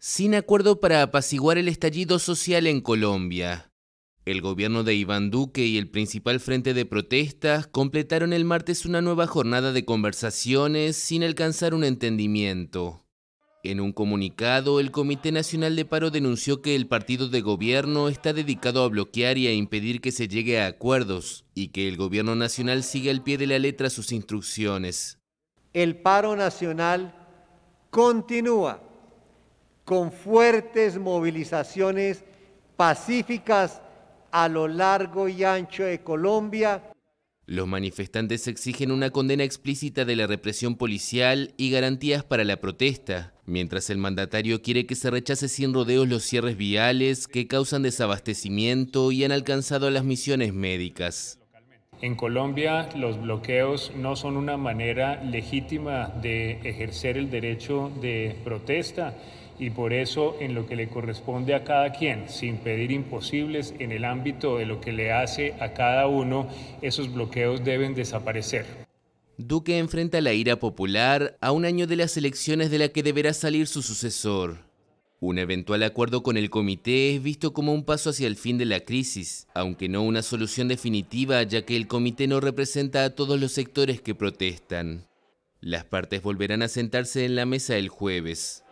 sin acuerdo para apaciguar el estallido social en Colombia. El gobierno de Iván Duque y el principal frente de protestas completaron el martes una nueva jornada de conversaciones sin alcanzar un entendimiento. En un comunicado, el Comité Nacional de Paro denunció que el partido de gobierno está dedicado a bloquear y a impedir que se llegue a acuerdos y que el gobierno nacional sigue al pie de la letra sus instrucciones. El paro nacional continúa con fuertes movilizaciones pacíficas a lo largo y ancho de Colombia. Los manifestantes exigen una condena explícita de la represión policial y garantías para la protesta, mientras el mandatario quiere que se rechace sin rodeos los cierres viales que causan desabastecimiento y han alcanzado las misiones médicas. En Colombia los bloqueos no son una manera legítima de ejercer el derecho de protesta y por eso en lo que le corresponde a cada quien, sin pedir imposibles en el ámbito de lo que le hace a cada uno, esos bloqueos deben desaparecer. Duque enfrenta la ira popular a un año de las elecciones de la que deberá salir su sucesor. Un eventual acuerdo con el comité es visto como un paso hacia el fin de la crisis, aunque no una solución definitiva ya que el comité no representa a todos los sectores que protestan. Las partes volverán a sentarse en la mesa el jueves.